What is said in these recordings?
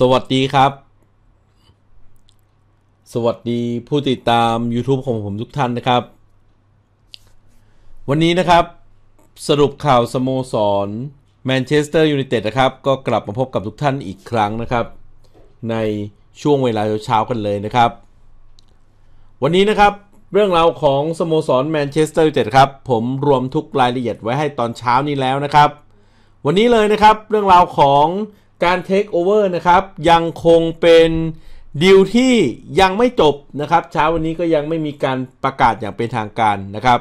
สวัสดีครับ สวัสดีผู้ติดตาม YouTube ของผมทุกท่านนะครับ วันนี้นะครับ สรุปข่าวสโมสรแมนเชสเตอร์ยูไนเต็ดนะครับ ก็กลับมาพบกับทุกท่านอีกครั้งนะครับ ในช่วงเวลาเช้ากันเลยนะครับ วันนี้นะครับเรื่องราวของสโมสรแมนเชสเตอร์ยูไนเต็ดครับผมรวมทุกรายละเอียดไว้ให้ตอนเช้านี้แล้วนะครับ วันนี้เลยนะครับเรื่องราวของการเทคโอเวอร์นะครับ ยังคงเป็นดีลที่ยังไม่จบนะครับ เช้าวันนี้ก็ยังไม่มีการประกาศอย่างเป็นทางการนะครับ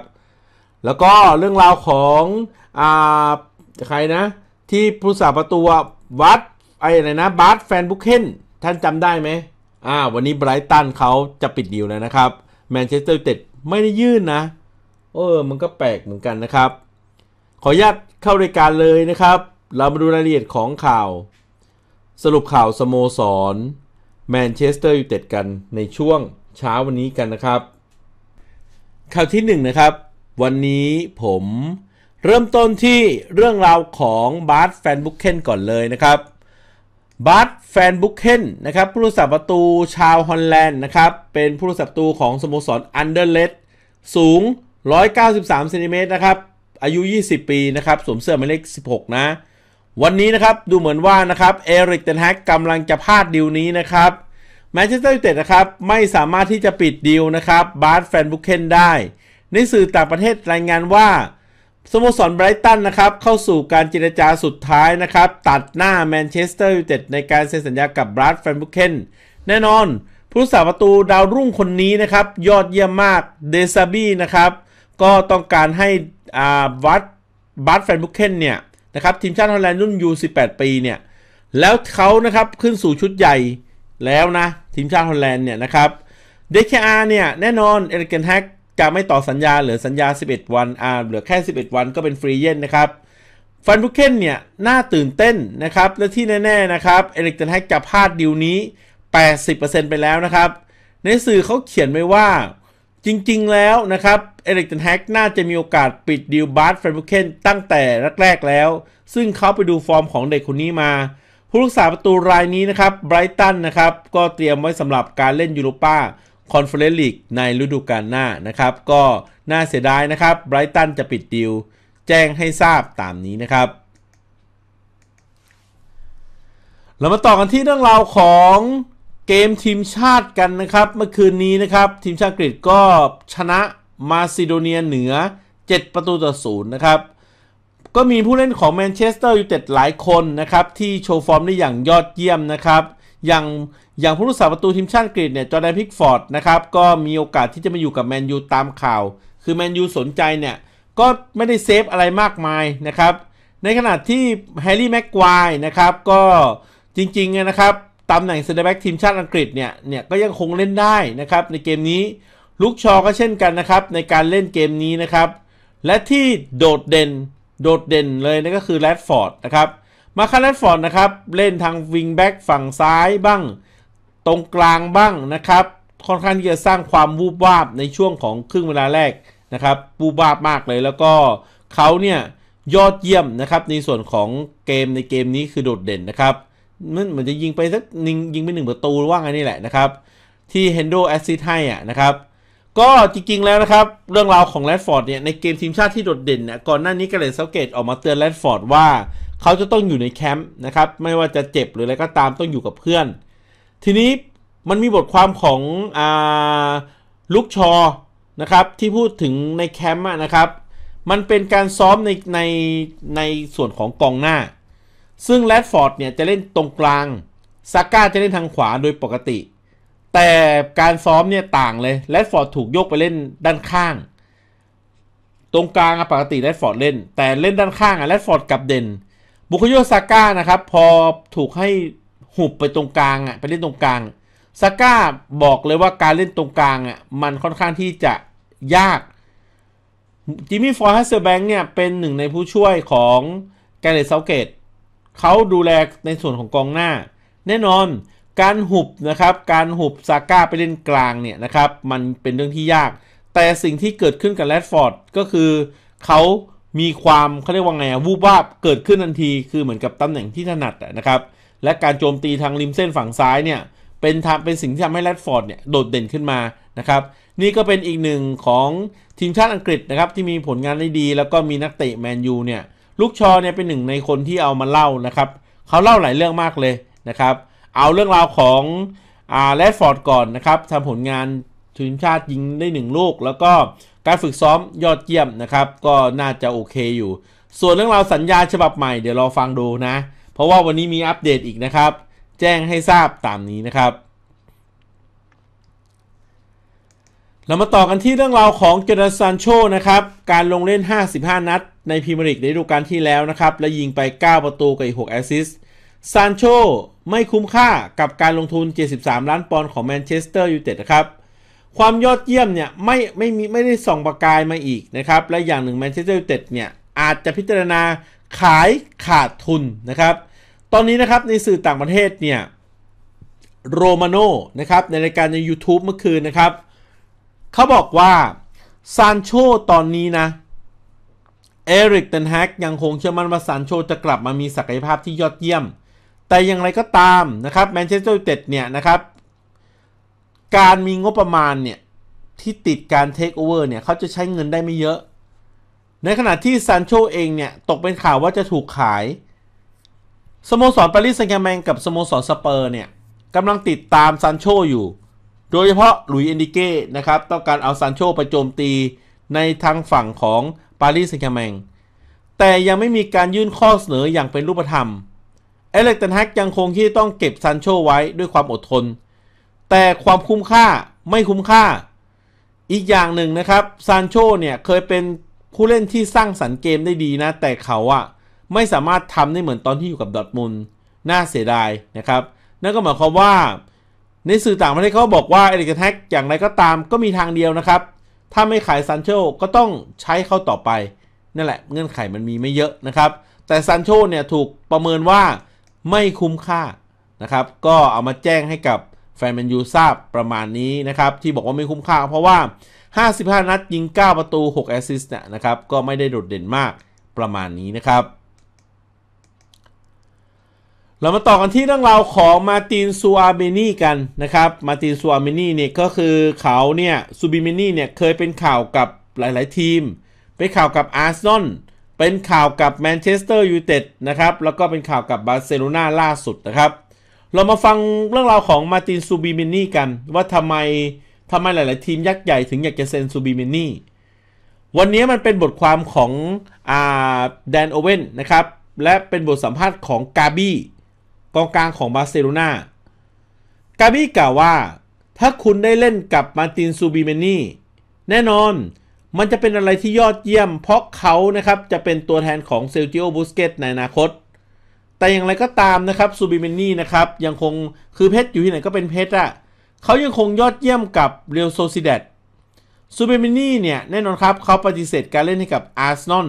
แล้วก็เรื่องราวของอ่าใครนะ ที่ผู้สาประตูวัดไอ้อะไรนะบาร์ดแฟนบุคเคนท่านจำได้ไหมอ่าวันนี้ไบรตันเขาจะปิดดีลแล้วนะครับแมนเชสเตอร์เต็ดไม่ได้ยื่นนะเออมันก็แปลกเหมือนกันนะครับ ขออนุญาตเข้ารายการเลยนะครับ เรามาดูรายละเอียดของข่าวสรุปข่าวสโมสร แมนเชสเตอร์ยูไนเต็ดกันในช่วงเช้าวันนี้กันนะครับ ข่าวที่1นนะครับ วันนี้ผมเริ่มต้นที่เรื่องราวของบาร์ตแฟนบุคเคนก่อนเลยนะครับบาร์ตแฟนบุคเคนนะครับ ผู้รักษาประตูชาวฮอลแลนด์นะครับ เป็นผู้รักษาประตูของสโมสรอันเดอร์เลดสูง 193เซนติเมตรนะครับ อายุ 20 ปีนะครับสวมเสื้อหมายเลข16 นะวันนี้นะครับดูเหมือนว่า นะครับ เอริกเทนแฮกกำลังจะพลาดดีลนี้นะครับแมนเชสเตอร์ยูไนเต็ด นะครับ ไม่สามารถที่จะปิดดีลนะครับบาร์สแฟนบุคเคนได้ ในสื่อต่างประเทศรายงานว่าสโมสรไบรตันนะครับเข้าสู่การเจรจาสุดท้ายนะครับ ตัดหน้าแมนเชสเตอร์ยูไนเต็ด ในการเซ็นสัญญากับบาร์สแฟนบุคเคนแน่นอนผู้สาประตูดาวรุ่งคนนี้นะครับยอดเยี่ยมมากเดซาบี้นะครับก็ต้องการให้อ่าบ์ตบัตแฟนบุคเคนเนี่ยนะครับทีมชาติฮอลแลนด์ รุ่น U18 ปีเนี่ยแล้วเขานะครับขึ้นสู่ชุดใหญ่แล้วนะ ทีมชาติฮอลแลนด์เนี่ยนะครับเดคอารเนี่ยแน่นอนเอริกเกนแฮกจะไม่ต่อสัญญาเหลือสัญญา 11 วันอาเหลือแค่ 11 วัน ก็เป็นฟรีเย่นนะครับฟันบุเคนเนี่ยน่าตื่นเต้นนะครับและที่แน่ๆนะครับเอริกเกนแฮกจะพลาดดิวนี้ 80%ไปแล้วนะครับในสื่อเขาเขียนไว้ว่าจริงๆแล้วนะครับเอริกตันแฮกน่าจะมีโอกาสปิดดิวบาร์ดเฟรนบุเคนตั้งแต่แรก ๆแล้ว ซึ่งเขาไปดูฟอร์มของเด็กคนนี้มา ผู้รักษาประตูรายนี้นะครับไบรตันนะครับ ก็เตรียมไว้สำหรับการเล่นยูโรปาคอนเฟอเรนซ์ลีกในฤดูกาลหน้านะครับ ก็น่าเสียดายนะครับไบรตันจะปิดดิวแจ้งให้ทราบตามนี้นะครับ เรามาต่อกันที่เรื่องราวของเกมทีมชาติกันนะครับเมื่อคืนนี้นะครับทีมชาติกรีกก็ชนะมาซิโดเนียเหนือ 7 ประตูต่อศูนย์นะครับ ก็มีผู้เล่นของแมนเชสเตอร์ยูไนเต็ดหลายคนนะครับ ที่โชว์ฟอร์มได้อย่างยอดเยี่ยมนะครับ อย่างอย่างผู้รักษาประตูทีมชาติกรีกเนี่ยจอร์แดนพิกฟอร์ดนะครับก็มีโอกาสที่จะมาอยู่กับแมนยูตามข่าว คือแมนยูสนใจเนี่ย ก็ไม่ได้เซฟอะไรมากมายนะครับในขณะที่แฮร์รี่แม็กควายนะครับก็จริง ๆ นะครับตำแหน่งเซนเตอร์แบ็กทีมชาติอังกฤษเนี่ยเนี่ยก็ยังคงเล่นได้นะครับในเกมนี้ลุกชอก็เช่นกันนะครับในการเล่นเกมนี้นะครับ และที่โดดเด่นโดดเด่นเลยนั่นก็คือแรดฟอร์ดนะครับมาคาแรดฟอร์ดนะครับเล่นทางวิงแบ็กฝั่งซ้ายบ้าง ตรงกลางบ้างนะครับ ค่อนข้างที่จะสร้างความวูบวาบในช่วงของครึ่งเวลาแรก นะครับวูบวาบมากเลยแล้วก็เขาเนี่ยยอดเยี่ยมนะครับในส่วนของเกมในเกมนี้คือโดดเด่นนะครับมันเหมือนจะยิงไปสักนิงยิงไปหนึ่งประตูว่างไงนี่แหละนะครับ ที่เฮนโดแอสซิทให้อ่ะนะครับ ก็จริงๆ แล้วนะครับ เรื่องราวของแรดฟอร์ดเนี่ยในเกมทีมชาติที่โดดเด่นเนี่ยก่อนหน้านี้กเรนเซาเกต ออกมาเตือนแรดฟอร์ดว่า เขาจะต้องอยู่ในแคมป์นะครับ ไม่ว่าจะเจ็บหรืออะไรก็ตามต้องอยู่กับเพื่อน ทีนี้มันมีบทความของอ่าลุกชอนะครับที่พูดถึงในแคมป์นะครับมันเป็นการซ้อมในในในส่วนของกองหน้าซึ่งแรดฟอร์ดเนี่ยจะเล่นตรงกลางซาก้าจะเล่นทางขวาโดยปกติ แต่การซ้อมเนี่ยต่างเลย แรดฟอร์ดถูกยกไปเล่นด้านข้าง ตรงกลางปกติแรดฟอร์ดเล่น แต่เล่นด้านข้างอะแรดฟอร์ดกับเด่น บุคโยซาก้านะครับ พอถูกให้หุบไปตรงกลางอะไปเล่นตรงกลางซาก้าบอกเลยว่าการเล่นตรงกลางอะมันค่อนข้างที่จะยาก จิมมี่ฟอร์ฮัสเซอร์แบงค์เนี่ยเป็นหนึ่งในผู้ช่วยของแกเรตเซาเกตเขาดูแลในส่วนของกองหน้า แน่นอนการหุบนะครับการหุบซาก้าไปเล่นกลางเนี่ยนะครับ มันเป็นเรื่องที่ยาก แต่สิ่งที่เกิดขึ้นกับแรดฟอร์ดก็คือ เขามีความเขาเรียกว่าไงวูบวาบเกิดขึ้นทันทีคือเหมือนกับตำแหน่งที่ถนัดนะครับ และการโจมตีทางริมเส้นฝั่งซ้ายเนี่ยเป็นทำเป็นสิ่งที่ทำให้แรดฟอร์ดเนี่ยโดดเด่นขึ้นมานะครับนี่ก็เป็นอีกหนึ่งของทีมชาติอังกฤษนะครับที่มีผลงานได้ดี แล้วก็มีนักเตะแมนยูเนี่ยลูกชอเนี่ยเป็นหนึ่งในคนที่เอามาเล่านะครับ เขาเล่าหลายเรื่องมากเลยนะครับ เอาเรื่องราวของอ่าแรดฟอร์ดก่อนนะครับทำผลงานทีมชาติยิงได้หนึ่งลูก แล้วก็การฝึกซ้อมยอดเยี่ยมนะครับ ก็น่าจะโอเคอยู่ ส่วนเรื่องราวสัญญาฉบับใหม่เดี๋ยวรอฟังดูนะ เพราะว่าวันนี้มีอัปเดตอีกนะครับ แจ้งให้ทราบตามนี้นะครับเรามาต่อกันที่เรื่องราวของเจนาซานโชนะครับ การลงเล่น 55 นัดในพรีเมียร์ลีกในฤดูกาลที่แล้วนะครับ และยิงไป 9 ประตูกับอีก 6 แอสซิสต์ซานโชไม่คุ้มค่ากับการลงทุน 73ล้านปอนด์ของแมนเชสเตอร์ยูไนเต็ดนะครับ ความยอดเยี่ยมเนี่ยไม่ไม่มีไม่ได้ส่องประกายมาอีกนะครับ และอย่างหนึ่งแมนเชสเตอร์ยูไนเต็ดเนี่ยอาจจะพิจารณาขายขาดทุนนะครับ ตอนนี้นะครับในสื่อต่างประเทศเนี่ยโรมาโนนะครับในรายการใน YouTube เมื่อคืนนะครับเขาบอกว่าซานโชตอนนี้นะเอริกเตนแฮกยังคงเชื่อมั่นว่าซานโชจะกลับมามีศักยภาพที่ยอดเยี่ยม แต่อย่างไรก็ตามนะครับแมนเชสเตอร์ยูไนเต็ดเนี่ยนะครับ การมีงบประมาณเนี่ย ที่ติดการเทคโอเวอร์เนี่ย เขาจะใช้เงินได้ไม่เยอะ ในขณะที่ซานโชเองเนี่ย ตกเป็นข่าวว่าจะถูกขาย สโมสรปารีสแซงต์แมงกับสโมสรสเปอร์เนี่ยกำลังติดตามซานโชอยู่โดยเฉพาะหลุยเอนดิเก้นะครับต้องการเอาซานโชไปโจมตีในทางฝั่งของปารีสแซงต์แมงแต่ยังไม่มีการยื่นข้อเสนออย่างเป็นรูปธรรมเอเล็กตันแฮกยังคงที่ต้องเก็บซานโชไว้ด้วยความอดทน แต่ความคุ้มค่าไม่คุ้มค่า อีกอย่างหนึ่งนะครับซานโชเนี่ยเคยเป็นผู้เล่นที่สร้างสรรค์เกมได้ดีนะ แต่เขาอะไม่สามารถทำได้เหมือนตอนที่อยู่กับดอทมุลน่าเสียดายนะครับนั่นก็หมายความว่าในสื่อต่างประเทศเขาบอกว่าเอริกแท็กอย่างไรก็ตามก็มีทางเดียวนะครับ ถ้าไม่ขายซันโชก็ต้องใช้เขาต่อไป นั่นแหละเงื่อนไขมันมีไม่เยอะนะครับ แต่ซันโชเนี่ยถูกประเมินว่าไม่คุ้มค่านะครับ ก็เอามาแจ้งให้กับแฟนแมนยูทราบประมาณนี้นะครับ ที่บอกว่าไม่คุ้มค่าเพราะว่า 55 นัดยิง 9 ประตู 6 แอสซิสต์นะครับก็ไม่ได้โดดเด่นมากประมาณนี้นะครับเรามาต่อกันที่เรื่องราวของมาตินซูอาเมนีกันนะครับ มาตินซูอาเมนีเนี่ยก็คือเขาเนี่ยซูบิเมนีเนี่ยเคยเป็นข่าวกับหลายๆทีมไปข่าวกับอาร์เซนอลเป็นข่าวกับแมนเชสเตอร์ยูไนเต็ดนะครับแล้วก็เป็นข่าวกับบาร์เซโลนาล่าสุดนะครับเรามาฟังเรื่องราวของมาตินซูบิเมนีกันว่าทำไมทำไมหลายๆทีมยักษ์ใหญ่ถึงอยากจะเซ็นซูบิเมนีวันนี้มันเป็นบทความของแดนโอเว่นนะครับและเป็นบทสัมภาษณ์ของกาบี้กองกลางของบาร์เซโลนากาบี้กล่าวว่า ถ้าคุณได้เล่นกับมาตินซูบิเมนี่ แน่นอน มันจะเป็นอะไรที่ยอดเยี่ยม เพราะเขานะครับจะเป็นตัวแทนของเซลจิโอบุสเกตในอนาคต แต่อย่างไรก็ตามนะครับซูบิเมนี่นะครับยังคงคือเพชรอยู่ที่ไหนก็เป็นเพชรอะเขายังคงยอดเยี่ยมกับเรียวโซซิเดตซูบิเมนี่เนี่ยแน่นอนครับเขาปฏิเสธการเล่นให้กับอาร์เซนอล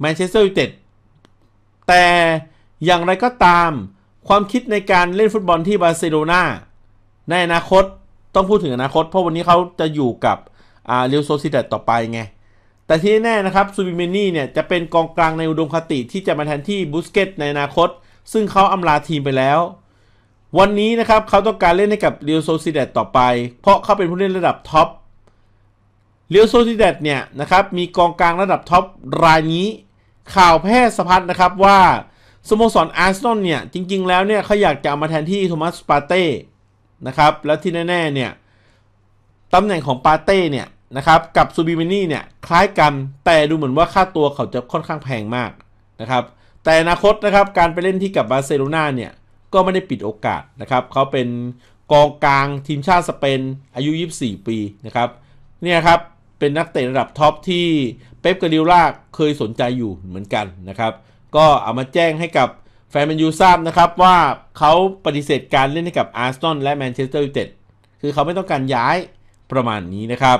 แมนเชสเตอร์ยูไนเต็ด แต่อย่างไรก็ตามความคิดในการเล่นฟุตบอลที่บาร์เซโลนาในอนาคตต้องพูดถึงอนาคต เพราะวันนี้เขาจะอยู่กับอ่าเรลโซซิเดตต่อไปไง แต่ที่แน่นะครับซูบิเมนี่เนี่ย จะเป็นกองกลางในอุดมคติ ที่จะมาแทนที่บุสเกตในอนาคต ซึ่งเขาอำลาทีมไปแล้ว วันนี้นะครับเขาต้องการเล่นให้กับเรลโซซิเดตต่อไป เพราะเขาเป็นผู้เล่นระดับท็อปเรลโซซิเดตเนี่ยนะครับมีกองกลางระดับท็อปรายนี้ข่าวแพร่สะพัดนะครับว่าสโมสรอาร์เซนอลเนี่ยจริง ๆแล้วเนี่ยเขาอยากจะมาแทนที่โทมัสปาเต้นะครับแล้วที่แน่ ๆ เนี่ย ตำแหน่งของปาเต้เนี่ยนะครับกับซูบิมินี่เนี่ยคล้ายกันแต่ดูเหมือนว่าค่าตัวเขาจะค่อนข้างแพงมากนะครับแต่อนาคตนะครับการไปเล่นที่กับบาร์เซโลนาเนี่ยก็ไม่ได้ปิดโอกาสนะครับเขาเป็นกองกลางทีมชาติสเปนอายุ 24 ปีนะครับเนี่ยครับเป็นนักเตะระดับท็อปที่เป๊ปกาดิล่าเคยสนใจอยู่เหมือนกันนะครับก็เอามาแจ้งให้กับ แฟนแมนยูทราบนะครับว่าเขาปฏิเสธการเล่นให้กับอาร์ตซนอและแมนเชสเตอร์ยูไนเต็ดคือเขาไม่ต้องการย้ายประมาณนี้นะครับ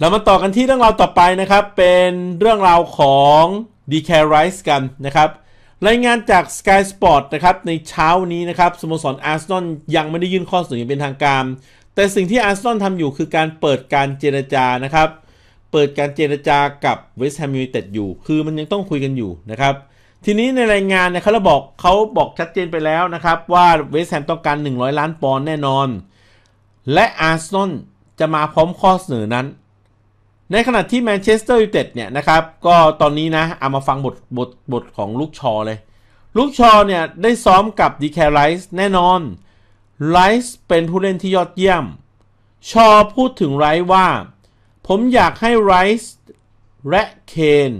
เรามาต่อกันที่เรื่องราวต่อไปนะครับ เป็นเรื่องราวของดีแคไรส์กันนะครับรายงานจาก Sky Sport นะครับ ในเช้านี้นะครับสโมสรอาร์ตซนอยังไม่ได้ยื่นข้อเสนออย่างเป็นทางการแต่สิ่งที่อาร์ตซนอทำอยู่คือการเปิดการเจรจานะครับเปิดการเจรจากับเวสต์แฮมยูไนเต็ดอยู่ คือมันยังต้องคุยกันอยู่นะครับ ทีนี้ในรายงานเนี่ยเขาบอกเขาบอกชัดเจนไปแล้วนะครับ ว่าเวสต์แฮมต้องการ 100 ล้านปอนด์แน่นอน และอาร์เซนอลจะมาพร้อมข้อเสนอนั้น ในขณะที่แมนเชสเตอร์ยูไนเต็ดเนี่ยนะครับ ก็ตอนนี้นะ เอามาฟังบทบทบทของลูกชอเลยลูกชอเนี่ยได้ซ้อมกับดีแคลไรส์แน่นอนไรส์เป็นผู้เล่นที่ยอดเยี่ยม ชอพูดถึงไรส์ว่าผมอยากให้ไรซ์และเคน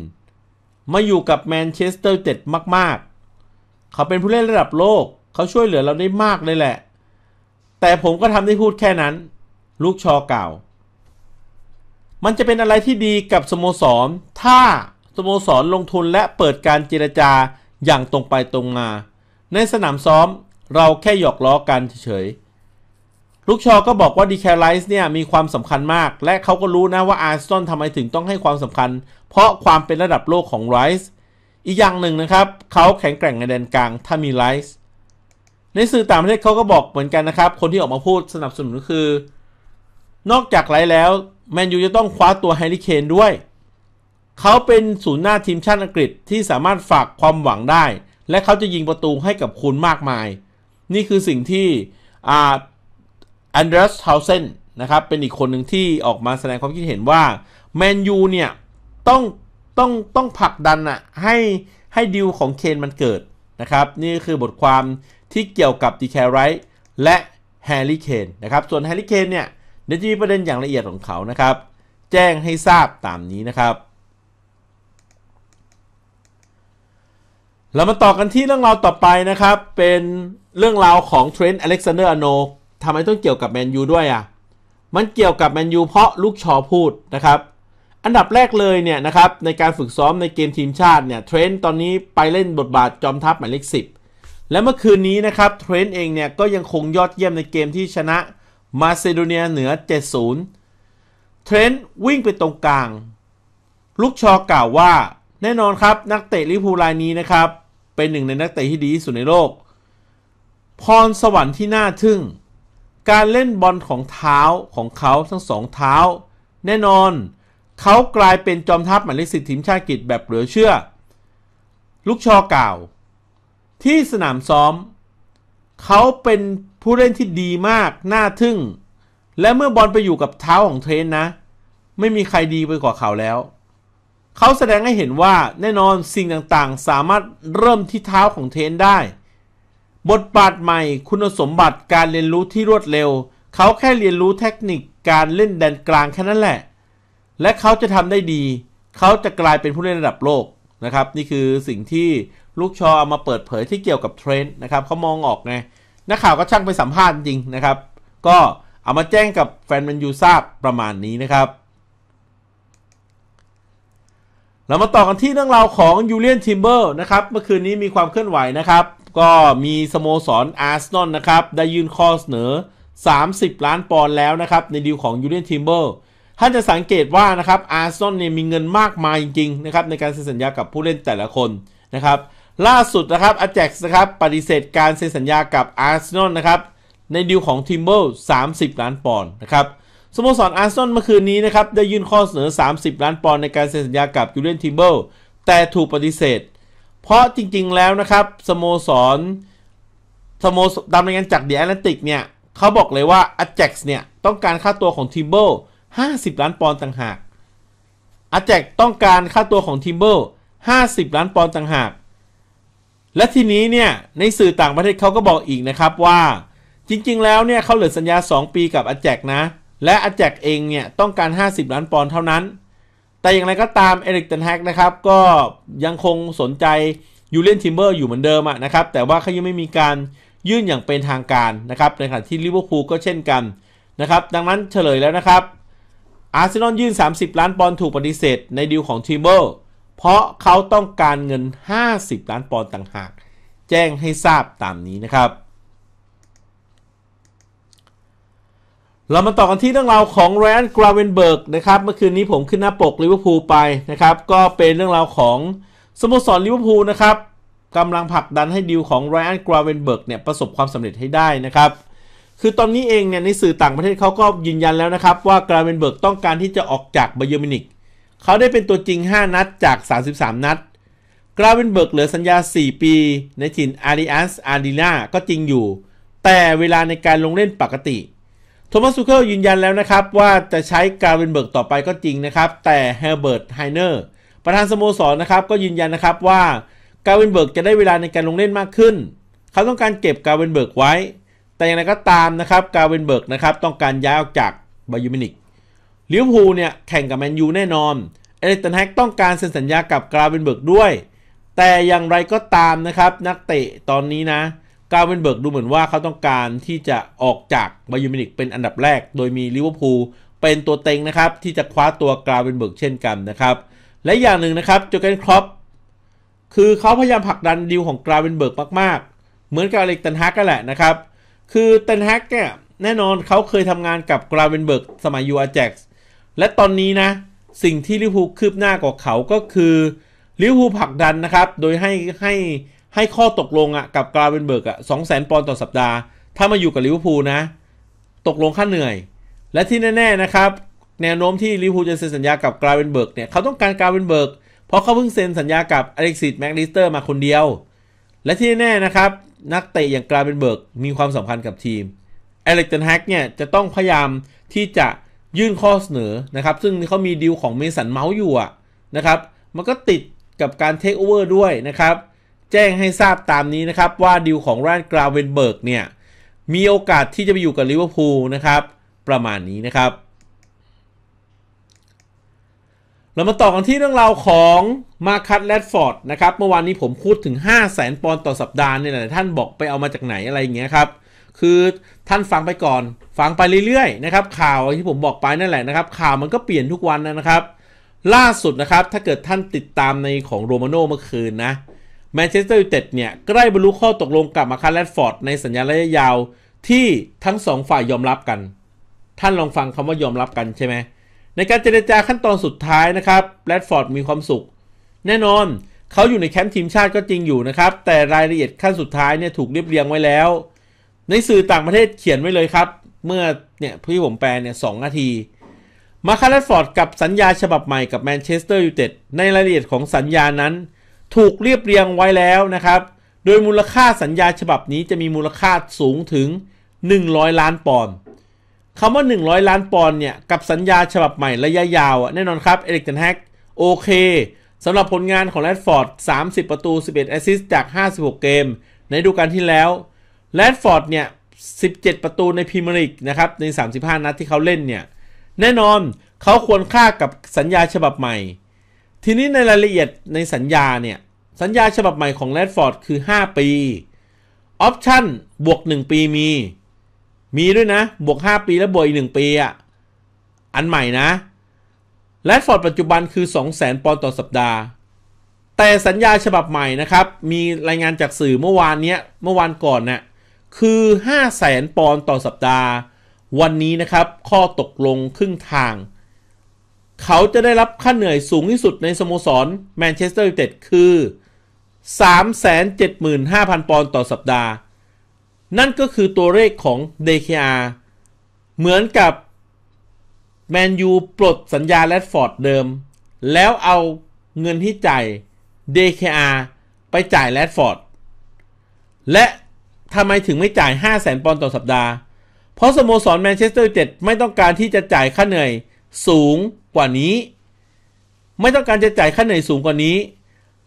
มาอยู่กับแมนเชสเตอร์เด็ดมาก ๆ เขาเป็นผู้เล่นระดับโลก เขาช่วยเหลือเราได้มากเลยแหละ แต่ผมก็ทำได้พูดแค่นั้น ลูกชอเก่ามันจะเป็นอะไรที่ดีกับสโมสร ถ้าสโมสรลงทุนและเปิดการเจรจาอย่างตรงไปตรงมา ในสนามซ้อมเราแค่หยอกล้อกันเฉยๆลูกชอก็บอกว่าดีแคลไลส์เนี่ยมีความสำคัญมาก และเขาก็รู้นะว่าอาร์สตันทำไมถึงต้องให้ความสำคัญ เพราะความเป็นระดับโลกของไรส์อีกอย่างหนึ่งนะครับเขาแข็งแกร่งในแดนกลางถ้ามีไรส์ในสื่อต่างประเทศเขาก็บอกเหมือนกันนะครับ คนที่ออกมาพูดสนับสนุนก็คือ นอกจากไรแล้ว แมนยูจะต้องคว้าตัวแฮร์รี่เคนด้วยเขาเป็นศูนย์หน้าทีมชาติอังกฤษที่สามารถฝากความหวังได้ และเขาจะยิงประตูให้กับคุณมากมาย นี่คือสิ่งที่แอนเดรสทาวเซนนะครับ เป็นอีกคนหนึ่งที่ออกมาแสดงความคิดเห็นว่าแมนยูเนี่ยต้องต้องต้องผลักดันอะให้ให้ดิวของเคนมันเกิดนะครับนี่คือบทความที่เกี่ยวกับดีแคร์ไรท์และแฮร์รี่เคนนะครับส่วนแฮร์รี่เคนเนี่ยเดี๋ยวจะมีประเด็นอย่างละเอียดของเขานะครับแจ้งให้ทราบตามนี้นะครับ เรามาต่อกันที่เรื่องราวต่อไปนะครับ เป็นเรื่องราวของเทรนต์อเล็กซานเดอร์อโนทำไมต้องเกี่ยวกับแมนยูด้วยอ่ะ มันเกี่ยวกับแมนยูเพราะลูกชอพูดนะครับ อันดับแรกเลยเนี่ยนะครับ ในการฝึกซ้อมในเกมทีมชาติเนี่ยเทรนต์ตอนนี้ไปเล่นบทบาทจอมทัพหมายเลขสิบและเมื่อคืนนี้นะครับเทรนต์เองเนี่ยก็ยังคงยอดเยี่ยมในเกมที่ชนะมาซิโดเนียเหนือ7-0เทรนต์วิ่งไปตรงกลาง ลูกชอกล่าว ว่าแน่นอนครับนักเตะลิพูลายนี้นะครับเป็นหนึ่งในนักเตะที่ดีที่สุดในโลกพรสวรรค์ที่น่าทึ่งการเล่นบอลของเท้าของเขาทั้งสองเท้า แน่นอน เขากลายเป็นจอมทัพหมายเลขสิบทีมชาติกิจกแบบเหลือเชื่อ ลูกชอกล่าว ที่สนามซ้อม เขาเป็นผู้เล่นที่ดีมากน่าทึ่ง และเมื่อบอลไปอยู่กับเท้าของเทรนนะ ไม่มีใครดีไปกว่าเขาแล้ว เขาแสดงให้เห็นว่าแน่นอนสิ่งต่างๆ สามารถเริ่มที่เท้าของเทนได้บทบาทใหม่คุณสมบัติการเรียนรู้ที่รวดเร็ว เขาแค่เรียนรู้เทคนิคการเล่นแดนกลางแค่นั้นแหละ และเขาจะทำได้ดี เขาจะกลายเป็นผู้เล่นระดับโลกนะครับ นี่คือสิ่งที่ลูกชอเอามาเปิดเผยที่เกี่ยวกับเทรนด์นะครับเขามองออกไงนักข่าวก็ช่างไปสัมภาษณ์จริงนะครับก็เอามาแจ้งกับแฟนมันยูทราบประมาณนี้นะครับ เรามาต่อกันที่เรื่องราวของยูเลียนทิมเบอร์นะครับเมื่อคืนนี้มีความเคลื่อนไหวนะครับก็มีสโมสรอาร์เซนอลนะครับได้ยื่นข้อเสนอ 30 ล้านปอนด์แล้วนะครับในดีลของยูเลียนทิมเบอร์ท่านจะสังเกตว่านะครับอาร์เซนอลเนี่ยมีเงินมากมายจริงๆนะครับในการเซ็นสัญญากับผู้เล่นแต่ละคนนะครับ ล่าสุดนะครับอาแจ็กส์นะครับปฏิเสธการเซ็นสัญญากับอาร์เซนอลนะครับในดีลของทิมเบอร์30 ล้านปอนด์นะครับ สโมสรอาร์เซนอลเมื่อคืนนี้นะครับได้ยื่นข้อเสนอ 30 ล้านปอนด์ในการเซ็นสัญญากับยูเลียนทิมเบอร์แต่ถูกปฏิเสธเพราะจริงๆแล้วนะครับสโมสรสโมสรตามรายงานจากเดียแลนติกเนี่ยเขาบอกเลยว่าอาแจ็กเนี่ยต้องการค่าตัวของทิมเบิล50ล้านปอนด์ต่างหากอาแจ็กต้องการค่าตัวของทิมเบิล50ล้านปอนด์ต่างหากและทีนี้เนี่ยในสื่อต่างประเทศเขาก็บอกอีกนะครับว่าจริงๆ แล้วเนี่ยเขาเหลือสัญญา 2 ปีกับอาแจกนะและอาแจกเองเนี่ยต้องการ50ล้านปอนด์เท่านั้นแต่อย่างไรก็ตามเอริกเตนแฮกนะครับก็ยังคงสนใจยูเลนทิมเบอร์อยู่เหมือนเดิมนะครับแต่ว่าเขายังไม่มีการยื่นอย่างเป็นทางการนะครับในขณะที่ลิเวอร์พูลก็เช่นกันนะครับ ดังนั้นเฉลยแล้วนะครับอาร์เซนอลยื่น 30 ล้านปอนด์ถูกปฏิเสธ ในดีลของทิมเบอร์เพราะเขาต้องการเงิน 50 ล้านปอนด์ต่างหาก แจ้งให้ทราบตามนี้นะครับเรามาต่อกันที่เรื่องราวของแรนด์กราเวนเบิร์กนะครับ เมื่อคืนนี้ผมขึ้นหน้าปกลิเวอร์พูลไปนะครับ ก็เป็นเรื่องราวของสโมสรลิเวอร์พูลนะครับ กำลังผลักดันให้ดีลของแรนด์กราเวนเบิร์กเนี่ยประสบความสำเร็จให้ได้นะครับ คือตอนนี้เองเนี่ยในสื่อต่างประเทศเขาก็ยืนยันแล้วนะครับ ว่า กราเวนเบิร์กต้องการที่จะออกจากเบเยอร์มินิก เขาได้เป็นตัวจริง 5 นัดจาก 33 นัด กราเวนเบิร์กเหลือสัญญา 4 ปีในถิ่นอาริอัสอารีนา ก็จริงอยู่ แต่เวลาในการลงเล่นปกติโทมัสซูเคิลยืนยันแล้วนะครับ ว่าจะใช้กาเวนเบิร์กต่อไปก็จริงนะครับ แต่เฮเบิร์ตไฮเนอร์ประธานสโมสรนะครับก็ยืนยันนะครับว่ากาเวนเบิร์กจะได้เวลาในการลงเล่นมากขึ้น เขาต้องการเก็บกาเวนเบิร์กไว้ แต่อย่างไรก็ตามนะครับกาเวนเบิร์กนะครับต้องการย้ายออกจากบายูมินิกลิเวอร์พูลเนี่ยแข่งกับแมนยูแน่นอนเอเิตันแฮกต้องการเซ็นสัญญากับกาเวนเบิร์กด้วย แต่อย่างไรก็ตามนะครับ นักเตะตอนนี้นะกาเวนเบิร์กดูเหมือนว่าเขาต้องการที่จะออกจากบายูมินิกเป็นอันดับแรก โดยมีลิเวอร์พูลเป็นตัวเต็งนะครับที่จะคว้าตัวกาเวนเบิร์กเช่นกันนะครับ และอย่างหนึ่งนะครับโจเกนครอปคือเขาพยายามผลักดันดีลของกาเวนเบิร์กมากๆ เหมือนกับอเล็กตันฮักก็แหละนะครับ คือเตนฮักเนี่ยแน่นอนเขาเคยทำงานกับกาเวนเบิร์กสมัยยูอาแจ็กและตอนนี้นะ สิ่งที่ลิเวอร์พูลคืบหน้ากว่าเขาก็คือลิเวอร์พูลผลักดันนะครับ โดยให้ให้ให้ข้อตกลงอะกับกราเวนเบิร์กอะสองแสนปอนด์ต่อสัปดาห์ ถ้ามาอยู่กับลิเวอร์พูลนะ ตกลงค่าเหนื่อย และที่แน่ ๆนะครับ แนวโน้มที่ลิเวอร์พูลจะเซ็นสัญญากับกราเวนเบิร์กเนี่ย เขาต้องการกราเวนเบิร์ก เพราะเขาเพิ่งเซ็นสัญญา กับอเล็กซิสแม็กลิสเตอร์มาคนเดียว และที่แน่ๆนะครับ นักเตะอย่างกราเวนเบิร์กมีความสำคัญกับทีมเอเล็กเันแฮกเนี่ยจะต้องพยายามที่จะยื่นข้อเสนอนะครับ ซึ่งเขามีดีลของเมสันเมาส์อยู่อะนะครับ มันก็ติดกับการเทคโอเวอร์ด้วยนะครับแจ้งให้ทราบตามนี้นะครับว่าดิวของรานกราเวนเบิร์กเนี่ยมีโอกาสที่จะไปอยู่กับลิเวอร์พูลนะครับ ประมาณนี้นะครับ เรามาต่อกันที่เรื่องราวของมาคัตแรดฟอร์ดนะครับ เมื่อวานนี้ผมพูดถึง 5 0 0แสนปอนต่อสัปดาห์เนี่ยแหละท่านบอกไปเอามาจากไหนอะไรอย่างเงี้ยครับ คือท่านฟังไปก่อน ฟังไปเรื่อยๆนะครับข่าวที่ผมบอกไปนั่นแหละนะครับ ข่าวมันก็เปลี่ยนทุกวันนะครับ ล่าสุดนะครับถ้าเกิดท่านติดตามในของโรมาโน่เมื่อคืนนะแมนเชสเตอร์ยูไนเต็ดเนี่ย ใกล้บรรลุข้อตกลงกับมาคาร์แรดฟอร์ดในสัญญาระยะยาวที่ทั้งสองฝ่ายยอมรับกัน ท่านลองฟังคำว่ายอมรับกันใช่ไหมในการเจรจาขั้นตอนสุดท้ายนะครับแรดฟอร์ดมีความสุข แน่นอนเขาอยู่ในแคมป์ทีมชาติก็จริงอยู่นะครับ แต่รายละเอียดขั้นสุดท้ายเนี่ยถูกเรียบเรียงไว้แล้ว ในสื่อต่างประเทศเขียนไว้เลยครับ เมื่อเนี่ยพี่ผมแปลเนี่ยสนาที มาคาร์แรดฟอร์ดกับสัญญาฉบับใหม่กับแมนเชสเตอร์ยูไนเต็ดในรายละเอียดของสัญญานั้นถูกเรียบเรียงไว้แล้วนะครับ โดยมูลค่าสัญญาฉบับนี้จะมีมูลค่าสูงถึง 100 ล้านปอนด์ คำว่า 100 ล้านปอนด์ เนี่ย กับสัญญาฉบับใหม่ระยะยาว แน่นอนครับ เอริกตันแฮกโอเค สำหรับผลงานของแรดฟอร์ด30 ประตู 11แอสซิสต์จาก 56 เกม ในดูการที่แล้ว แรดฟอร์ด เนี่ย 17 ประตูในพรีเมียร์ลีกนะครับ ใน 35 นัดที่เขาเล่น เนี่ย แน่นอน เขาควรค่ากับสัญญาฉบับใหม่ทีนี้ในรายละเอียดในสัญญาเนี่ย สัญญาฉบับใหม่ของแรดฟอร์ดคือ 5 ปีออปชั่นบวก 1 ปีมี มีด้วยนะ บวก 5 ปีแล้วบวกอีก1ปีอ่ะอันใหม่นะแรดฟอร์ดปัจจุบันคือ 200,000ปอนด์ต่อสัปดาห์ แต่สัญญาฉบับใหม่นะครับ มีรายงานจากสื่อเมื่อวานเนี้ยเมื่อวานก่อนนะ่ยคือ5 0 0แสนปอนด์ต่อสัปดาห์ วันนี้นะครับ ข้อตกลงครึ่งทางเขาจะได้รับค่าเหนื่อยสูงที่สุดในสโมสรแมนเชสเตอร์ยูไนเต็ดคือ 375,000 ปอนด์ต่อสัปดาห์ นั่นก็คือตัวเลขของ DKR เหมือนกับ แมนยูปลดสัญญาแรดฟอร์ดเดิม แล้วเอาเงินที่จ่าย DKR ไปจ่ายแรดฟอร์ด และทำไมถึงไม่จ่าย500,000 ปอนด์ต่อสัปดาห์ เพราะสโมสรแมนเชสเตอร์ยูไนเต็ดไม่ต้องการที่จะจ่ายค่าเหนื่อยสูงกว่านี้ ไม่ต้องการจะจ่ายค่าเหนื่อยสูงกว่านี้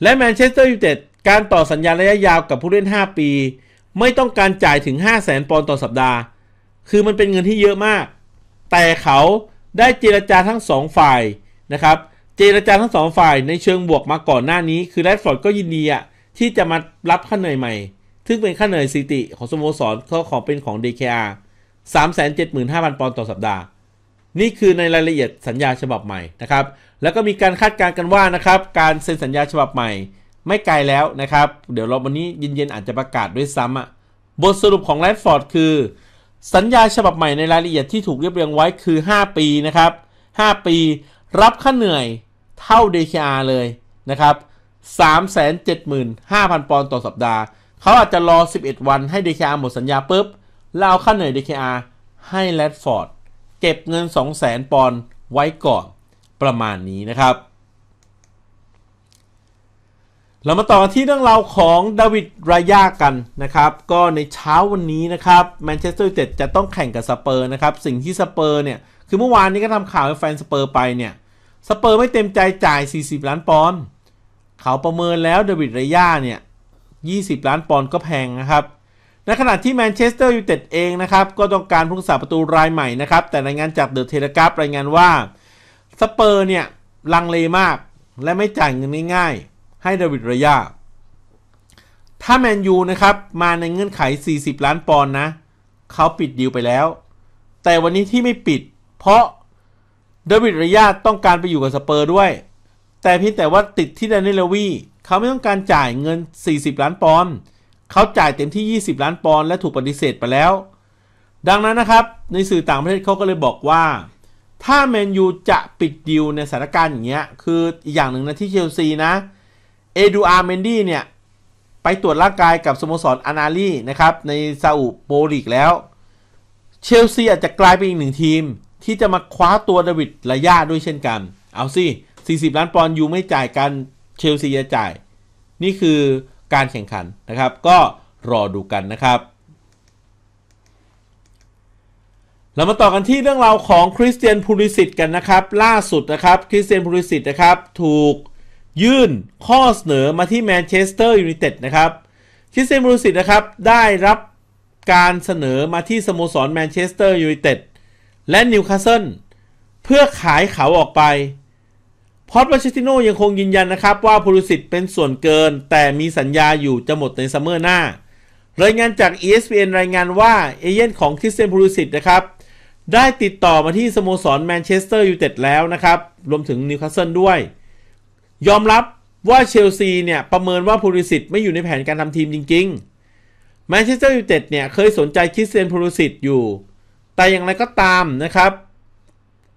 และแมนเชสเตอร์ยูไนเต็ดการต่อสัญญาระยะยาวกับผู้เล่น5 ปี ไม่ต้องการจ่ายถึง5 0 0แสนปอนด์ต่อสัปดาห์ คือมันเป็นเงินที่เยอะมาก แต่เขาได้เจรจาทั้ง 2 ฝ่ายนะครับเจรจาทั้ง 2 ฝ่ายในเชิงบวกมาก่อนหน้านี้ คือแรดฟอร์ดก็ยินดีอะที่จะมารับค่าเหนื่อยใหม่ ซึ่งเป็นค่าเหนื่อยสิติของสโมสรเขาขอเป็นของ DKR 375,000ปอนด์ต่อสัปดาห์นี่คือในรายละเอียดสัญญาฉบับใหม่นะครับ แล้วก็มีการคาดการณ์กันว่านะครับ การเซ็นสัญญาฉบับใหม่ไม่ไกลแล้วนะครับ เดี๋ยวเราวันนี้เย็นๆอาจจะประกาศด้วยซ้ำอะบทสรุปของแรดฟอร์ดคือสัญญาฉบับใหม่ในรายละเอียดที่ถูกเรียบเรียงไว้คือ 5 ปีนะครับ 5 ปีรับค่าเหนื่อยเท่า DKR เลยนะครับ375,000ปอนด์ต่อสัปดาห์ เขาอาจจะรอ 11 วันให้ DKR หมดสัญญาปุ๊บแล้วเอาค่าเหนื่อย DKR ให้แรดฟอร์ดเก็บเงิน 2 0 0แสนปอนด์ไว้ก่อนประมาณนี้นะครับ เรามาต่อที่เรื่องราวของดาวิดรายากันนะครับ ก็ในเช้าวันนี้นะครับแมนเชสเตอร์ยูไนเต็ดจะต้องแข่งกับสเปอร์นะครับ สิ่งที่สเปอร์เนี่ยคือเมื่อวานนี้ก็ทำข่าวให้แฟนสเปอร์ไปเนี่ยสเปอร์ไม่เต็มใจจ่าย 40 ล้านปอนด์เขาประเมินแล้วดาวิดรายาเนี่ย 20 ล้านปอนด์ก็แพงนะครับในขณะที่แมนเชสเตอร์ยูไนเต็ดเองนะครับ ก็ต้องการผู้รักษาประตูรายใหม่นะครับแต่รายงานจากเดอะเทเลกราฟรายงานว่า สเปอร์เนี่ยลังเลมาก และไม่จ่ายเงินง่ายๆ ให้ดวิดระยะถ้าแมนยูนะครับมาในเงื่อนไข 40 ล้านปอนด์นะ เขาปิดดีลไปแล้ว แต่วันนี้ที่ไม่ปิด เพราะเดวิดระยะต้องการไปอยู่กับสเปอร์ด้วย แต่พี่แต่ว่าติดที่แดนนิลวีเขาไม่ต้องการจ่ายเงิน 40 ล้านปอนด์เขาจ่ายเต็มที่ 20 ล้านปอนด์ และถูกปฏิเสธไปแล้ว ดังนั้นนะครับ ในสื่อต่างประเทศเขาก็เลยบอกว่า ถ้าแมนยูจะปิดดิวในสถานการณ์อย่างเงี้ย คืออีกอย่างหนึ่งนะที่เชลซีนะ เอดูอาร์เมนดี้เนี่ย ไปตรวจร่างกายกับสโมสรอานาลีนะครับ ในซาอุโปลิกแล้ว เชลซีอาจจะกลายเป็นอีกหนึ่งทีม ที่จะมาคว้าตัวดวิดละย่าด้วยเช่นกัน เอาสิ40 ล้านปอนด์ยูไม่จ่ายกัน เชลซีจะจ่าย นี่คือการแข่งขันนะครับ ก็รอดูกันนะครับ เรามาต่อกันที่เรื่องราวของคริสเตียนพูลิสิตกันนะครับ ล่าสุดนะครับคริสเตียนพูลิสิตนะครับ ถูกยื่นข้อเสนอมาที่แมนเชสเตอร์ยูไนเต็ดนะครับคริสเตียนพูลิสิตนะครับได้รับการเสนอมาที่สโมสรแมนเชสเตอร์ยูไนเต็ดและนิวคาสเซิลเพื่อขายเขาออกไปพอตปาชชติโนยังคงยืนยันนะครับว่าพูลิสิตเป็นส่วนเกิน แต่มีสัญญาอยู่จะหมดในซัมเมอร์หน้ารายงานจาก ESPN รายงานว่า เอเย่นของคริสเตนพูลิสิตนะครับ ได้ติดต่อมาที่ สโมสร แมนเชสเตอร์ยูไนเต็ดแล้วนะครับ รวมถึง นิวคาสเซิลด้วย ยอมรับว่าเชลซีเนี่ยประเมินว่าพูลิสิตไม่อยู่ในแผนการทำทีมจริงๆแมนเชสเตอร์ยูไนเต็ดเนี่ยเคยสนใจคริสเตนพูลิสิตอยู่ แต่อย่างไรก็ตามนะครับ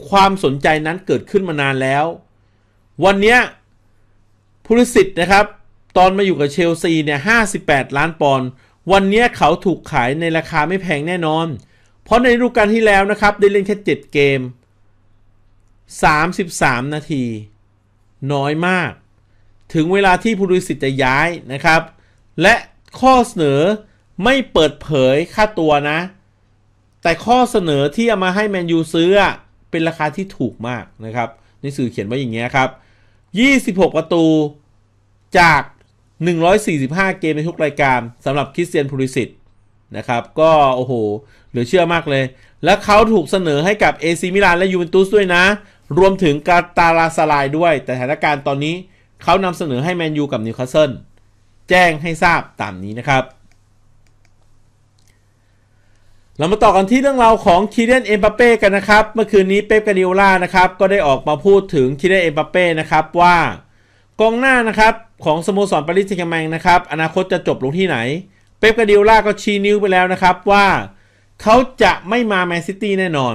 ความสนใจนั้นเกิดขึ้นมานานแล้ววันนี้ผพ้ลิสิตนะครับ ตอนมาอยู่กับเชลซีเนี่ยห้าสิบแปดล้านปอนด์วันนี้เขาถูกขายในราคาไม่แพงแน่นอน เพราะในฤดูกาลที่แล้วนะครับ ได้เล่นแค่เจ็ดเกมสามิบามนาที น้อยมาก ถึงเวลาที่ผู้ลิสิตจะย้ายนะครับ และข้อเสนอไม่เปิดเผยค่าตัวนะ แต่ข้อเสนอที่เอามาให้แมนยูซื้อเป็นราคาที่ถูกมากนะครับ ในสื่อเขียนว่าอย่างเงี้ยครับ26 ประตูจาก 145 เกมในทุกรายการสำหรับคริสเตียนพูริสิตนะครับ ก็โอ้โห เหลือเชื่อมากเลย และเขาถูกเสนอให้กับเอซิมิลานและยูเวนตุสด้วยนะ รวมถึงกาตาราสลายด้วย แต่สถานการณ์ตอนนี้เขานำเสนอให้แมนยูกับนิวคาสเซิล แจ้งให้ทราบตามนี้นะครับเรามาต่อกันที่เรื่องราวของคีเดนเอ็มบัปเป้กันนะครับ เมื่อคืนนี้เป๊ปกาดิโอล่านะครับก็ได้ออกมาพูดถึงคีเดนเอ็มบัปเป้นะครับว่ากองหน้านะครับของสโมสรปารีสแซงต์แมงนะครับ อนาคตจะจบลงที่ไหน เป๊ปกาดิโอล่าก็ชี้นิ้วไปแล้วนะครับว่าเขาจะไม่มาแมนซิตี้แน่นอน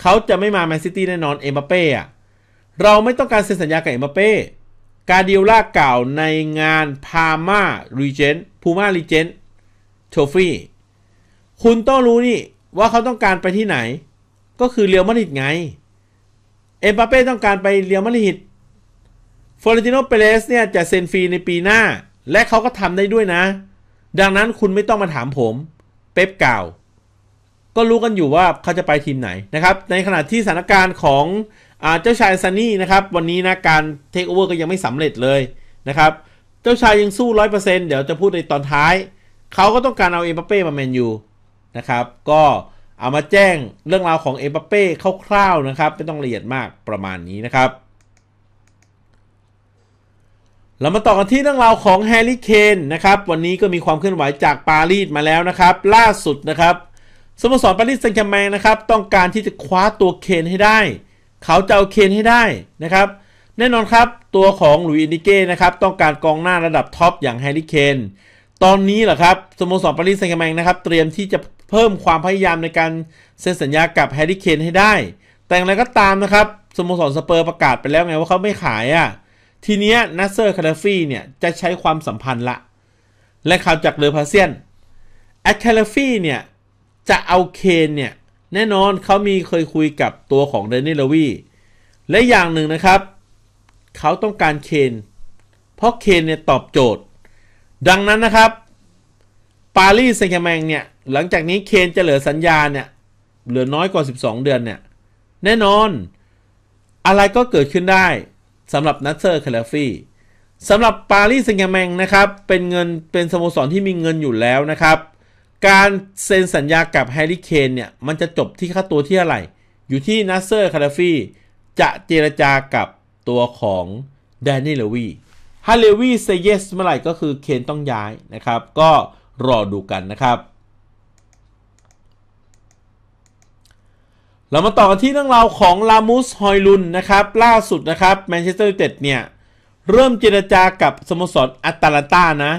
เขาจะไม่มาแมนซิตี้แน่นอนเอ็มบัปเป้อะเราไม่ต้องการเซ็นสัญญากับเอ็มบัปเป้กาดิโอล่ากล่าวในงานพาม่ารีเจนต์พูม่ารีเจนต์โทฟี่คุณต้องรู้นี่ว่าเขาต้องการไปที่ไหน ก็คือเรียวมาริดไง เอ็มปาเป้ต้องการไปเรียวมาริดฟลอเรนติโนเปเรสเนี่ยจะเซ็นฟรีในปีหน้า และเขาก็ทำได้ด้วยนะ ดังนั้นคุณไม่ต้องมาถามผม เป๊ปกล่าว ก็รู้กันอยู่ว่าเขาจะไปทีมไหนนะครับ ในขณะที่สถานการณ์ของเจ้าชายซันนี่นะครับ วันนี้นะการเทคโอเวอร์ก็ยังไม่สำเร็จเลย นะครับ เจ้าชายยังสู้ร้อเดี๋ยวจะพูดในตอนท้าย เขาก็ต้องการเอาเอ็มปาเป้มาแมนยูนะครับ ก็เอามาแจ้งเรื่องราวของเอ็มบัปเป้คร่าวๆนะครับไม่ต้องละเอียดมากประมาณนี้นะครับ เรามาต่อกันที่เรื่องราวของแฮร์รี่เคนนะครับวันนี้ก็มีความเคลื่อนไหวจากปารีสมาแล้วนะครับ ล่าสุดนะครับสโมสรปารีสแซงต์แชร์แมงนะครับต้องการที่จะคว้าตัวเคนให้ได้ เขาจะเอาเคนให้ได้นะครับ แน่นอนครับตัวของหลุยส์อินดิเก้นะครับต้องการกองหน้าระดับท็อปอย่างแฮร์รี่เคนตอนนี้เหรอครับสโมสรปารีสแซงต์แชร์แมงนะครับเตรียมที่จะเพิ่มความพยายามในการเซ็นสัญญากับแฮร์รี่เคนให้ได้ แต่อย่างไรก็ตามนะครับ สโมสรสเปอร์ประกาศไปแล้วไงว่าเขาไม่ขายอะ่ะ ทีเนี้ยนัสเซอร์คาราฟีเนี่ย จะใช้ความสัมพันธ์ละ และข่าวจากเรือพาเซียนแอคคาราฟีเนี่ย จะเอาเคนเนี่ย แน่นอนเขามีเคยคุยกับตัวของเดนนี่ลวี และอย่างหนึ่งนะครับ เขาต้องการเคน เพราะเคนเนี่ยตอบโจทย์ ดังนั้นนะครับปารีสแซงต์แมงเนี่ย หลังจากนี้เคนจะเหลือสัญญาเนี่ยเหลือน้อยกว่า 12 เดือนเนี่ย แน่นอนอะไรก็เกิดขึ้นได้สำหรับนัทเซอร์คาลาฟี่สำหรับปารีสแซงต์แมงนะครับเป็นเงินเป็นสโมสรที่มีเงินอยู่แล้วนะครับ การเซ็นสัญญากับแฮร์รี่เคนเนี่ยมันจะจบที่ค่าตัวที่เท่าไหร่ อยู่ที่นัทเซอร์คาลาฟี่จะเจรจากับตัวของแดนนี่เลวีถ้าเลวีเซเยสเมื่อไหร่ก็คือเคนต้องย้ายนะครับก็รอดูกันนะครับ เรามาต่อกันที่เรื่องราวของลามูสฮอยลุนนะครับ ล่าสุดนะครับแมนเชสเตอร์ยูไนเต็ดเนี่ย เริ่มเจรจากับสโมสรอัตาลาตานะ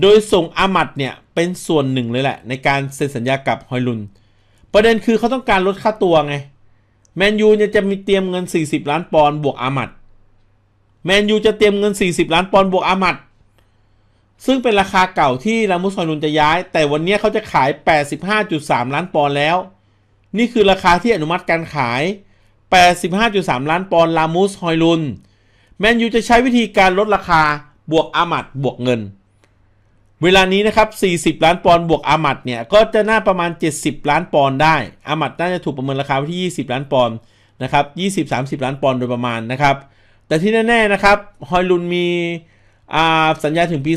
โดยส่งอามัดเนี่ยเป็นส่วนหนึ่งเลยแหละ ในการเซ็นสัญญากับฮอยลุน ประเด็นคือเขาต้องการลดค่าตัวไง แมนยูเนี่ยจะมีเตรียมเงิน 40 ล้านปอนด์บวกอามัด แมนยูจะเตรียมเงิน 40 ล้านปอนด์บวกอามัดซึ่งเป็นราคาเก่าที่ลามุสฮอยนุนจะย้าย แต่วันนี้เขาจะขาย 85.3 ล้านปอนด์แล้ว นี่คือราคาที่อนุมัติการขาย 85.3 ล้านปอนด์ลามุสฮอยลุนแมนยูจะใช้วิธีการลดราคาบวกอามัดบวกเงิน เวลานี้นะครับ 40 ล้านปอนด์บวกอามัดเนี่ยก็จะน่าประมาณ 70 ล้านปอนด์ได้ อามัดน่าจะถูกประเมินราคาที่ 20 ล้านปอนด์นะครับ 20-30 ล้านปอนด์โดยประมาณนะครับแต่ที่แน่ๆนะครับฮอยลุนมีสัญญาถึงปี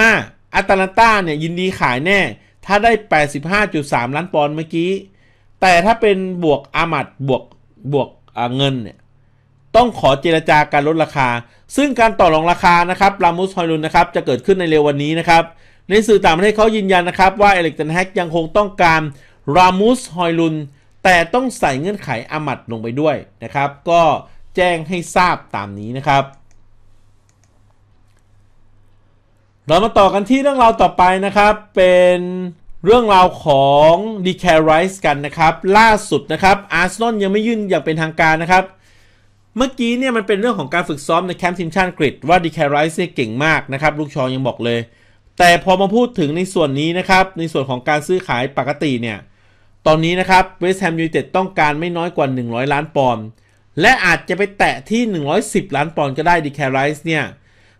2025 อัตแลนตาเนี่ยยินดีขายแน่ ถ้าได้ 85.3 ล้านปอนด์เมื่อกี้ แต่ถ้าเป็นบวกอามัดบวกบวกเงินเนี่ยต้องขอเจรจาการลดราคา ซึ่งการต่อรองราคานะครับลามุสฮอยลุนนะครับ จะเกิดขึ้นในเร็ววันนี้นะครับ ในสื่อต่างประเทศเขายืนยันนะครับว่าเอเล็กตันแฮกยังคงต้องการรามุสฮอยลุน แต่ต้องใส่เงื่อนไขอามัดลงไปด้วยนะครับ ก็แจ้งให้ทราบตามนี้นะครับเรามาต่อกันที่เรื่องราวต่อไปนะครับ เป็นเรื่องราวของดีแคไรส์กันนะครับล่าสุดนะครับอาร์เซนอลยังไม่ยื่นอย่างเป็นทางการนะครับ เมื่อกี้เนี่ยมันเป็นเรื่องของการฝึกซ้อมในแคมป์ทีมชาติังกฤษว่าดีแคไรส์เนี่ยเก่งมากนะครับลูกชอยังบอกเลย แต่พอมาพูดถึงในส่วนนี้นะครับในส่วนของการซื้อขายปกติเนี่ยตอนนี้นะครับเวสต์แฮมยูไนเต็ดต้องการไม่น้อยกว่า 100 ล้านปอนด์และอาจจะไปแตะที่ 110 ล้านปอนด์ก็ได้ดีแคไรส์เนี่ย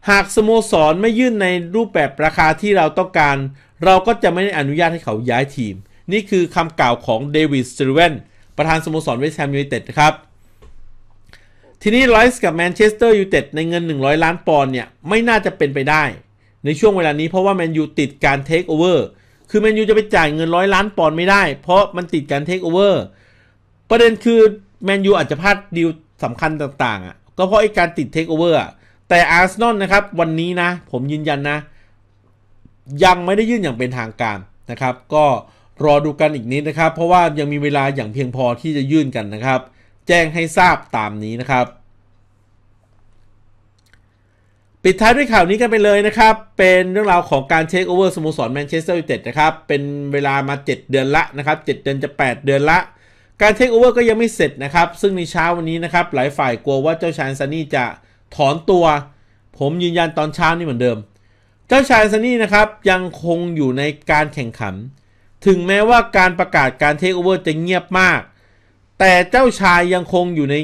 หากสโมสรไม่ยื่นในรูปแบบราคาที่เราต้องการ เราก็จะไม่ได้อนุญาตให้เขาย้ายทีม นี่คือคำกล่าวของเดวิดสตีเวนประธานสโมสรเวสต์แฮมยูไนเต็ดนะครับ ทีนี้ไลส์กับแมนเชสเตอร์ยูไนเต็ดในเงิน 100 ล้านปอนด์เนี่ย ไม่น่าจะเป็นไปได้ ในช่วงเวลานี้เพราะว่าแมนยูติดการเทคโอเวอร์คือแมนยูจะไปจ่ายเงินร้อยล้านปอนด์ไม่ได้เพราะมันติดการเทคโอเวอร์ประเด็นคือแมนยูอาจจะพลาดดีลสำคัญต่างๆอ่ะก็เพราะไอ้การติดเทคโอเวอร์อ่ะแต่อาร์เซนอลนะครับ วันนี้นะ ผมยืนยันนะ ยังไม่ได้ยื่นอย่างเป็นทางการนะครับก็รอดูกันอีกนิดนะครับ เพราะว่ายังมีเวลาอย่างเพียงพอที่จะยื่นกันนะครับแจ้งให้ทราบตามนี้นะครับ ปิดท้ายด้วยข่าวนี้กันไปเลยนะครับเป็นเรื่องราวของการเช็คโอเวอร์สโมสรแมนเชสเตอร์ยูไนเต็ดนะครับเป็นเวลามา 7 เดือนละนะครับ7เดือนจะ 8 เดือนละ การเช็คโอเวอร์ก็ยังไม่เสร็จนะครับ ซึ่งในเช้าวันนี้นะครับหลายฝ่ายกลัวว่าเจ้าชานซันนี่จะถอนตัว ผมยืนยันตอนเช้านี่เหมือนเดิม เจ้าชายซันนี่นะครับ ยังคงอยู่ในการแข่งขัน ถึงแม้ว่าการประกาศการเทคโอเวอร์จะเงียบมาก แต่เจ้าชายยังคงอยู่ใน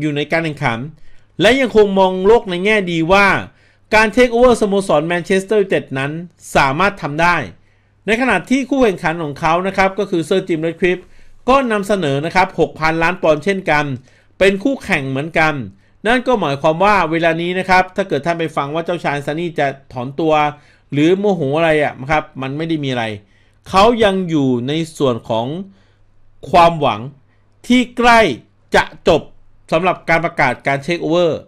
อยู่ในการแข่งขัน และยังคงมองโลกในแง่ดีว่า การเทคโอเวอร์สโมสรแมนเชสเตอร์ยูไนเต็ดนั้นสามารถทำได้ ในขณะที่คู่แข่งขันของเขานะครับ ก็คือเซอร์จิมเรดคริปก็นำเสนอนะครับ6,000ล้านปอนด์เช่นกัน เป็นคู่แข่งเหมือนกันนั่นก็หมายความว่าเวลานี้นะครับ ถ้าเกิดท่านไปฟังว่าเจ้าชายซันนี่จะถอนตัว หรือโมโหอะไรอ่ะนะครับ มันไม่ได้มีอะไร เขายังอยู่ในส่วนของความหวังที่ใกล้จะจบสำหรับการประกาศการเช็คโอเวอร์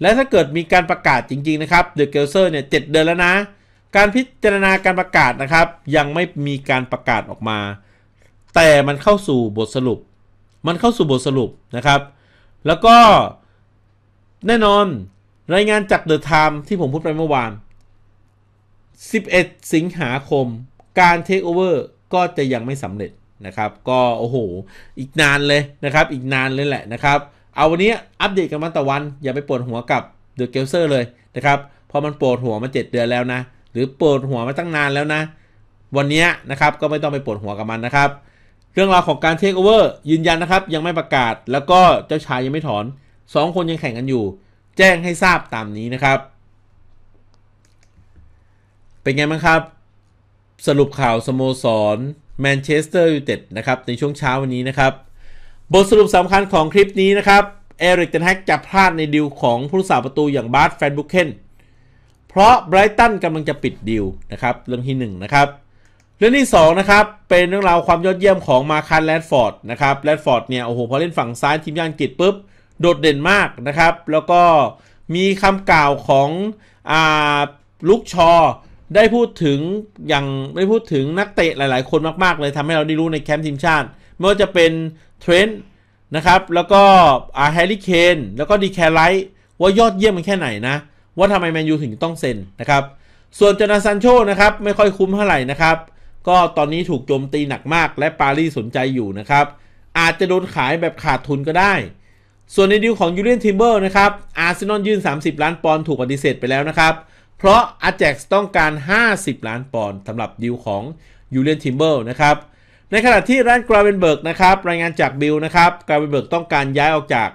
และถ้าเกิดมีการประกาศจริงๆนะครับเดอะเกลเซอร์เนี่ยเดเดือนแล้วนะ การพิจารณาการประกาศนะครับ ยังไม่มีการประกาศออกมา แต่มันเข้าสู่บทสรุป มันเข้าสู่บทสรุปนะครับ แล้วก็แน่นอนรายงานจากเดอะไทม์ที่ผมพูดไปเมื่อวาน 11 สิงหาคม การเทคโอเวอร์ก็จะยังไม่สำเร็จนะครับก็โอ้โหอีกนานเลยนะครับอีกนานเลยแหละนะครับเอาวันนี้อัปเดตกันมาต่อวัน อย่าไปปวดหัวกับเดอะเกลเซอร์เลยนะครับพอมันปวดหัวมา 7 เดือนแล้วนะ หรือปวดหัวมาตั้งนานแล้วนะ วันนี้นะครับก็ไม่ต้องไปปวดหัวกับมันนะครับเรื่องราวของการเทคโอเวอร์ยืนยันนะครับยังไม่ประกาศแล้วก็เจ้าชายยังไม่ถอนสองคนยังแข่งกันอยู่แจ้งให้ทราบตามนี้นะครับ เป็นไงบ้างครับ สรุปข่าวสโมสร แมนเชสเตอร์ยูไนเต็ดนะครับในช่วงเช้าวันนี้นะครับ บทสรุปสำคัญของคลิปนี้นะครับ เอริกเดนแฮกจะพลาดในดิวของผู้สาประตูอย่างบาร์ตแฟนบุคเคนเพราะไบรตันกำลังจะปิดดิวนะครับ เรื่องที่1นนะครับเรื่องที่ 2 นะครับเป็นเรื่องราวความยอดเยี่ยมของมาคันแรดฟอร์ดนะครับแรดฟอร์ดเนี่ยโอ้โหพอเล่นฝั่งซ้ายทีมยานังกฤษปุ๊บโดดเด่นมากนะครับ แล้วก็มีคำกล่าวของอลุกชอได้พูดถึงอย่างได้พูดถึงนักเตะหลายๆคนมากๆเลยทำให้เราได้รู้ในแคมป์ทีมชาติไม่ว่าจะเป็นเทรนต์นะครับ แล้วก็อาแฮร์รี่เคนแล้วก็ดีแคลไลท์ว่ายอดเยี่ยมมันแค่ไหนนะ ว่าทำไมแมนยูถึงต้องเซ็นนะครับ ส่วนจนาซันโชนะครับ ไม่ค่อยคุ้มเท่าไหร่นะครับ ก็ตอนนี้ถูกโจมตีหนักมากและปารีสสนใจอยู่นะครับอาจจะโดนขายแบบขาดทุนก็ได้ส่วนในดีลของยูเลียนทิมเบอร์นะครับ อาร์เซนอลยื่น 30 ล้านปอนด์ถูกปฏิเสธไปแล้วนะครับ เพราะอาเจ็กต้องการ 50 ล้านปอนด์สำหรับดีลของยูเลียนทิมเบอร์นะครับ ในขณะที่ร้านกราเวนเบิร์กนะครับ รายงานจากบิลนะครับกราเวนเบิร์กต้องการย้ายออกจาก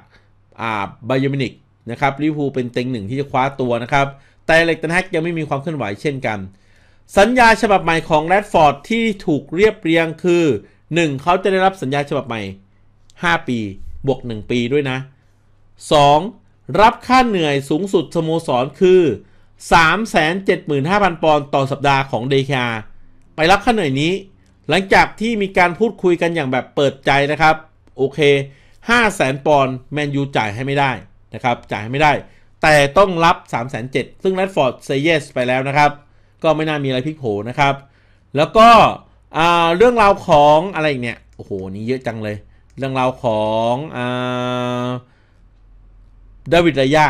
อ่าบายมินิกนะครับลิฟูเป็นเต็งหนึ่งที่จะคว้าตัวนะครับ แต่เล็กตันแฮกยังไม่มีความเคลื่อนไหวเช่นกัน สัญญาฉบับใหม่ของแรดฟอร์ดที่ถูกเรียบเรียง คือ 1 เขาจะได้รับสัญญาฉบับใหม่ 5 ปีบวก1ปีด้วยนะ 2. รับค่าเหนื่อยสูงสุดสโมสรคือ 375,000ปอนด์ต่อสัปดาห์ของเดคาไปรับค่าเหนื่อยนี้ หลังจากที่มีการพูดคุยกันอย่างแบบเปิดใจนะครับ โอเค 500,000 ปอนด์แมนยูจ่ายให้ไม่ได้นะครับจ่ายให้ไม่ได้ แต่ต้องรับ307,000ซึ่งแรดฟอร์ดเซเยสไปแล้วนะครับ ก็ไม่น่ามีอะไรพลิกโผนะครับ แล้วก็เรื่องราวของอะไรเนี่ยโอ้โหนี่เยอะจังเลยเรื่องราวของเดวิดระยา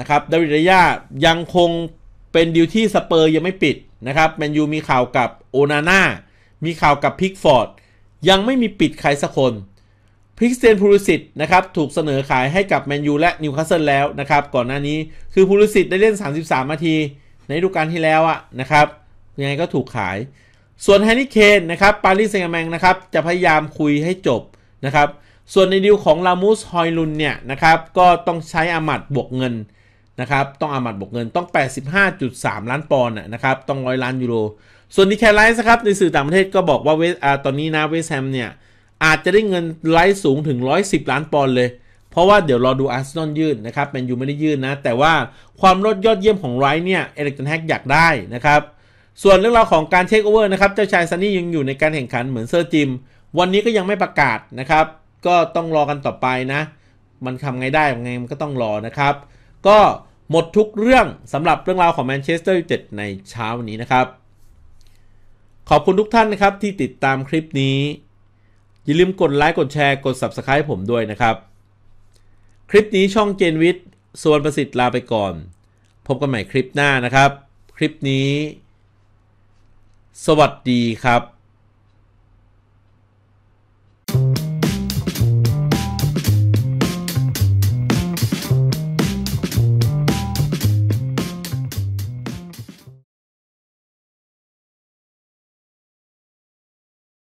นะครับ เดวิดระยายังคงเป็นดิวที่สเปอร์ยังไม่ปิดนะครับแมนยูมีข่าวกับโอนาน่า มีข่าวกับพิกฟอร์ด ยังไม่มีปิดใครสักคน พิกเซนพูลิสิตนะครับ ถูกเสนอขายให้กับแมนยูและนิวคาสเซิลแล้วนะครับ ก่อนหน้านี้คือพูลิสิตได้เล่น 33นาที ในฤดูกาลที่แล้วอะนะครับ ยังไงก็ถูกขาย ส่วนแฮนนี่เคนนะครับ ปารีสแซงต์แมงนะครับ จะพยายามคุยให้จบนะครับ ส่วนในดิวของลามูสฮอยลุนเนี่ยนะครับ ก็ต้องใช้อามัดบวกเงินนะครับ ต้องอามัดบวกเงินต้อง 85.3 ล้านปอนด์นะครับ ต้องร้อยล้านยูโร ส่วนดีแคลไลส์ครับ ในสื่อต่างประเทศก็บอกว่าเวสตอนนี้นะเวสแฮมเนี่ย อาจจะได้เงินไลส์สูงถึง 110 ล้านปอนด์เลย เพราะว่าเดี๋ยวรอดูอาร์เซนอลยื่นนะครับแมนยูไม่ได้ยื่นนะแต่ว่าความรดยอดเยี่ยมของไรเนี่ยเอเล็กตันแฮกอยากได้นะครับ ส่วนเรื่องราวของการเช็คโอเวอร์นะครับเจ้าชายซันนี่ยังอยู่ในการแข่งขันเหมือนเซอร์จิมวันนี้ก็ยังไม่ประกาศนะครับ ก็ต้องรอกันต่อไปนะ มันทำไงได้ไง มันก็ต้องรอนะครับ ก็หมดทุกเรื่องสำหรับเรื่องราวของแมนเชสเตอร์ยูไนเต็ดในเช้าวันนี้นะครับ ขอบคุณทุกท่านนะครับที่ติดตามคลิปนี้ อย่าลืมกดไลค์ กดแชร์ กด Subscribe ผมด้วยนะครับ คลิปนี้ช่องเจนวิทย์ส่วนประสิทธิ์ลาไปก่อน พบกันใหม่คลิปหน้านะครับ คลิปนี้ สวัสดีครับ